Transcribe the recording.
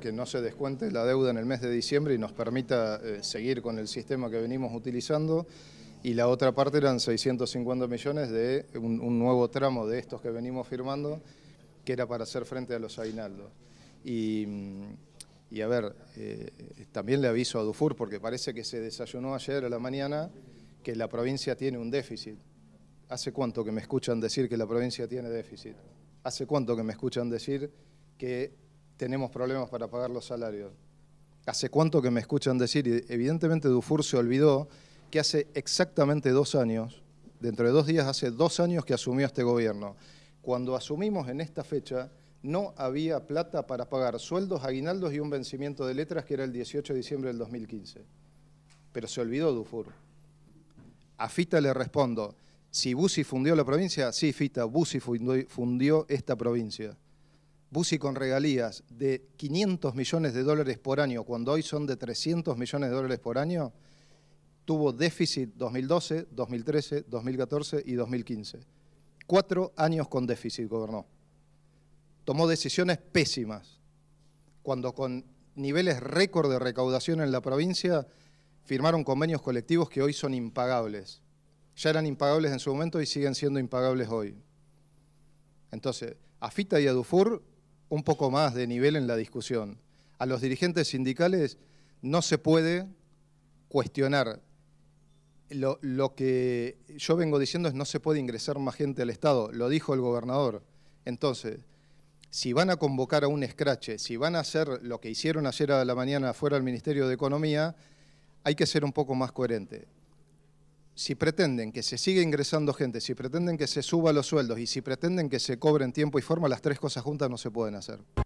que no se descuente la deuda en el mes de diciembre y nos permita eh, seguir con el sistema que venimos utilizando. Y la otra parte eran 650 millones de un, nuevo tramo de estos que venimos firmando, que era para hacer frente a los aguinaldos. Y, mm, y a ver, eh, también le aviso a Dufur, porque parece que se desayunó ayer a la mañana, que la provincia tiene un déficit. ¿Hace cuánto que me escuchan decir que la provincia tiene déficit? ¿Hace cuánto que me escuchan decir que tenemos problemas para pagar los salarios. Hace cuánto que me escuchan decir, y evidentemente Dufour se olvidó que hace exactamente dos años, dentro de dos días hace dos años que asumió este gobierno. Cuando asumimos en esta fecha, no había plata para pagar sueldos, aguinaldos y un vencimiento de letras que era el 18 de diciembre del 2015. Pero se olvidó Dufour. A Fita le respondo, si Bussi fundió la provincia, sí, Fita, Bussi fundió esta provincia y con regalías de 500 millones de dólares por año, cuando hoy son de 300 millones de dólares por año, tuvo déficit 2012, 2013, 2014 y 2015. Cuatro años con déficit gobernó. Tomó decisiones pésimas, cuando con niveles récord de recaudación en la provincia firmaron convenios colectivos que hoy son impagables. Ya eran impagables en su momento y siguen siendo impagables hoy. Entonces, a FITA y a Dufour un poco más de nivel en la discusión. A los dirigentes sindicales no se puede cuestionar. Lo, que yo vengo diciendo es no se puede ingresar más gente al Estado, lo dijo el gobernador. Entonces, si van a convocar a un escrache, si van a hacer lo que hicieron ayer a la mañana fuera del Ministerio de Economía, hay que ser un poco más coherente si pretenden que se siga ingresando gente, si pretenden que se suba los sueldos y si pretenden que se cobren tiempo y forma, las tres cosas juntas no se pueden hacer.